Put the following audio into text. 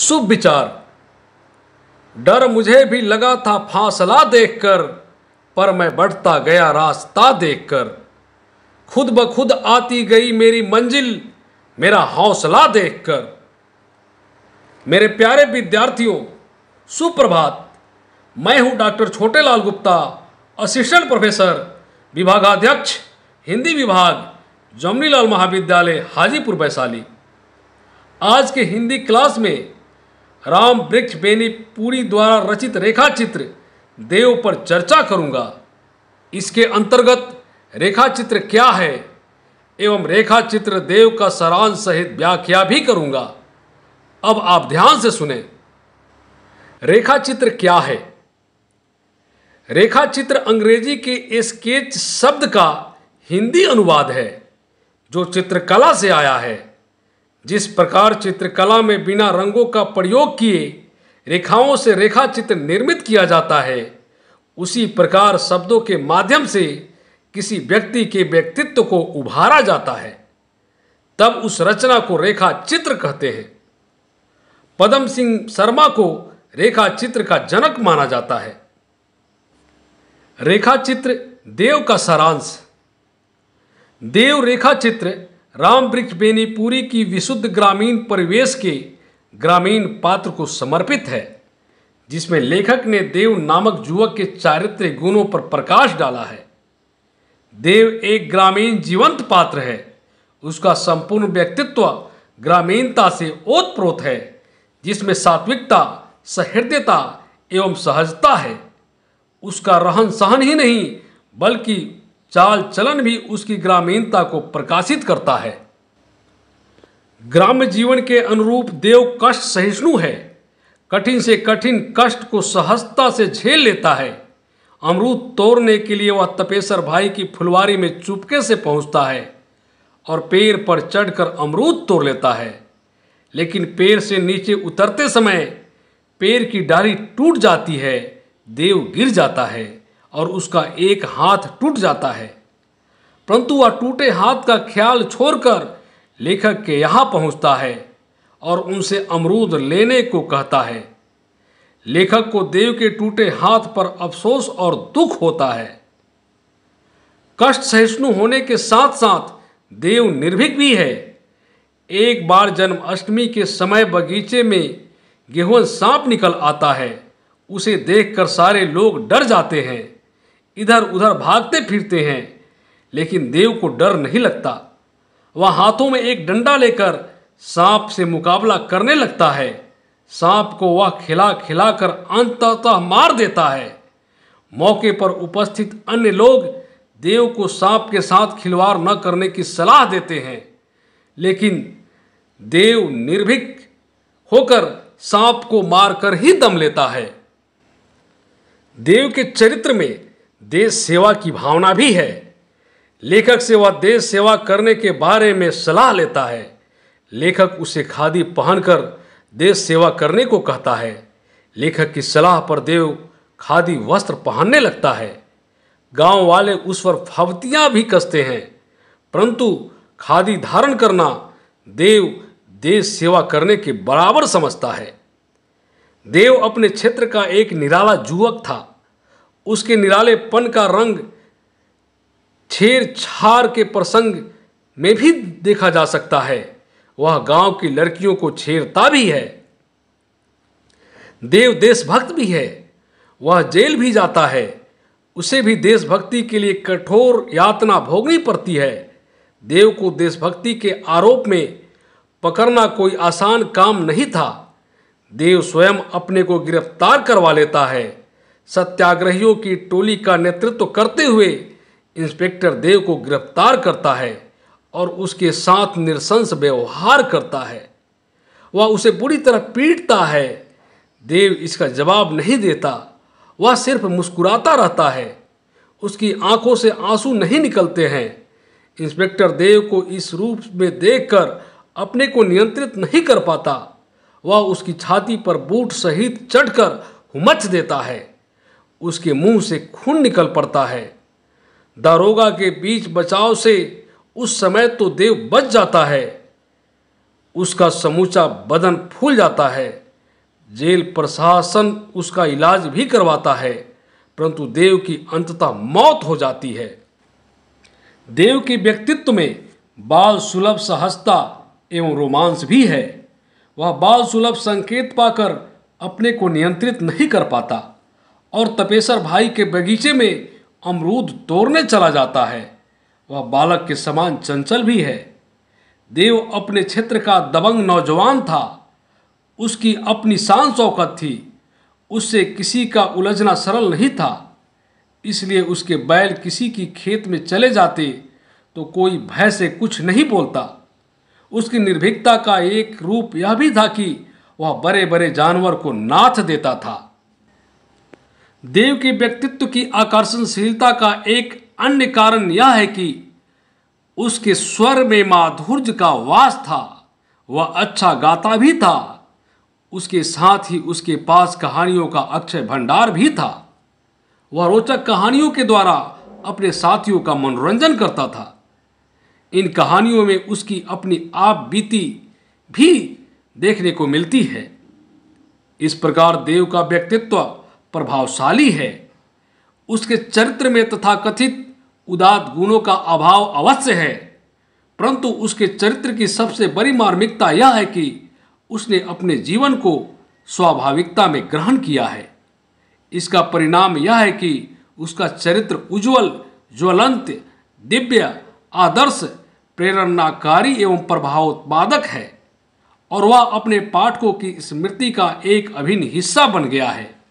शुभ विचार डर मुझे भी लगा था फासला देखकर पर मैं बढ़ता गया रास्ता देखकर खुद ब खुद आती गई मेरी मंजिल मेरा हौसला देखकर मेरे प्यारे विद्यार्थियों सुप्रभात मैं हूं doctor Chhotelal Gupta assistant professor विभागाध्यक्ष हिंदी विभाग जमनीलाल महाविद्यालय हाजीपुर वैशाली आज के हिंदी क्लास में राम वृक्ष बेनी पूरी द्वारा रचित रेखा चित्र देव पर चर्चा करूंगा इसके अंतर्गत रेखा चित्र क्या है एवं रेखा चित्र देव का सरान सहित व्याख्या भी करूंगा अब आप ध्यान से सुने रेखा चित्र क्या है रेखा चित्र अंग्रेजी के स्केच शब्द का हिंदी अनुवाद है जो चित्रकला से आया है जिस प्रकार चित्रकला में बिना रंगों का प्रयोग किए रेखाओं से रेखा चित्र निर्मित किया जाता है उसी प्रकार शब्दों के माध्यम से किसी व्यक्ति के व्यक्तित्व को उभारा जाता है तब उस रचना को रेखा चित्र कहते हैं पदम सिंह शर्मा को रेखा चित्र का जनक माना जाता है रेखा चित्र देव का सारांश देव रेखा चित्र राम वृक्ष बेनीपुरी की विशुद्ध ग्रामीण परिवेश के ग्रामीण पात्र को समर्पित है जिसमें लेखक ने देव नामक युवक के चारित्र गुणों पर प्रकाश डाला है देव एक ग्रामीण जीवंत पात्र है उसका संपूर्ण व्यक्तित्व ग्रामीणता से ओतप्रोत है जिसमें सात्विकता सहृदयता एवं सहजता है उसका रहन सहन ही नहीं बल्कि चाल चलन भी उसकी ग्रामीणता को प्रकाशित करता है ग्राम्य जीवन के अनुरूप देव कष्ट सहिष्णु है कठिन से कठिन कष्ट को सहजता से झेल लेता है अमरूद तोड़ने के लिए वह तपेसर भाई की फुलवारी में चुपके से पहुंचता है और पेड़ पर चढ़कर अमरूद तोड़ लेता है लेकिन पेड़ से नीचे उतरते समय पेड़ की डाली टूट जाती है देव गिर जाता है और उसका एक हाथ टूट जाता है परंतु वह टूटे हाथ का ख्याल छोड़कर लेखक के यहाँ पहुँचता है और उनसे अमरूद लेने को कहता है लेखक को देव के टूटे हाथ पर अफसोस और दुख होता है कष्ट सहिष्णु होने के साथ साथ देव निर्भीक भी है एक बार जन्माष्टमी के समय बगीचे में गेहूं सांप निकल आता है उसे देखकर सारे लोग डर जाते हैं इधर उधर भागते फिरते हैं लेकिन देव को डर नहीं लगता वह हाथों में एक डंडा लेकर सांप से मुकाबला करने लगता है सांप को वह खिला खिलाकर अंततः मार देता है मौके पर उपस्थित अन्य लोग देव को सांप के साथ खिलवाड़ न करने की सलाह देते हैं लेकिन देव निर्भीक होकर सांप को मारकर ही दम लेता है देव के चरित्र में देश सेवा की भावना भी है लेखक से वह देश सेवा करने के बारे में सलाह लेता है लेखक उसे खादी पहनकर देश सेवा करने को कहता है लेखक की सलाह पर देव खादी वस्त्र पहनने लगता है गांव वाले उस पर फवतियाँ भी कसते हैं परंतु खादी धारण करना देव देश सेवा करने के बराबर समझता है देव अपने क्षेत्र का एक निराला युवक था उसके निरालेपन का रंग छेड़छाड़ के प्रसंग में भी देखा जा सकता है वह गांव की लड़कियों को छेड़ता भी है देव देशभक्त भी है वह जेल भी जाता है उसे भी देशभक्ति के लिए कठोर यातना भोगनी पड़ती है देव को देशभक्ति के आरोप में पकड़ना कोई आसान काम नहीं था देव स्वयं अपने को गिरफ्तार करवा लेता है सत्याग्रहियों की टोली का नेतृत्व करते हुए इंस्पेक्टर देव को गिरफ्तार करता है और उसके साथ निरसंस व्यवहार करता है वह उसे बुरी तरह पीटता है देव इसका जवाब नहीं देता वह सिर्फ मुस्कुराता रहता है उसकी आंखों से आंसू नहीं निकलते हैं इंस्पेक्टर देव को इस रूप में देखकर अपने को नियंत्रित नहीं कर पाता वह उसकी छाती पर बूट सहित चढ़कर हुमच देता है उसके मुंह से खून निकल पड़ता है दारोगा के बीच बचाव से उस समय तो देव बच जाता है उसका समूचा बदन फूल जाता है जेल प्रशासन उसका इलाज भी करवाता है परंतु देव की अंततः मौत हो जाती है देव के व्यक्तित्व में बाल सुलभ सहजता एवं रोमांस भी है वह बाल सुलभ संकेत पाकर अपने को नियंत्रित नहीं कर पाता और तपेसर भाई के बगीचे में अमरूद तोड़ने चला जाता है वह बालक के समान चंचल भी है देव अपने क्षेत्र का दबंग नौजवान था उसकी अपनी शान शौकत थी उससे किसी का उलझना सरल नहीं था इसलिए उसके बैल किसी की खेत में चले जाते तो कोई भय से कुछ नहीं बोलता उसकी निर्भीकता का एक रूप यह भी था कि वह बड़े बड़े जानवर को नाथ देता था देव के व्यक्तित्व की आकर्षणशीलता का एक अन्य कारण यह है कि उसके स्वर में माधुर्य का वास था वह वा अच्छा गाता भी था उसके साथ ही उसके पास कहानियों का अक्षय भंडार भी था वह रोचक कहानियों के द्वारा अपने साथियों का मनोरंजन करता था इन कहानियों में उसकी अपनी आप बीती भी देखने को मिलती है इस प्रकार देव का व्यक्तित्व प्रभावशाली है उसके चरित्र में तथा कथित उदात गुणों का अभाव अवश्य है परंतु उसके चरित्र की सबसे बड़ी मार्मिकता यह है कि उसने अपने जीवन को स्वाभाविकता में ग्रहण किया है इसका परिणाम यह है कि उसका चरित्र उज्ज्वल ज्वलंत दिव्य आदर्श प्रेरणाकारी एवं प्रभावोत्पादक है और वह अपने पाठकों की स्मृति का एक अभिन्न हिस्सा बन गया है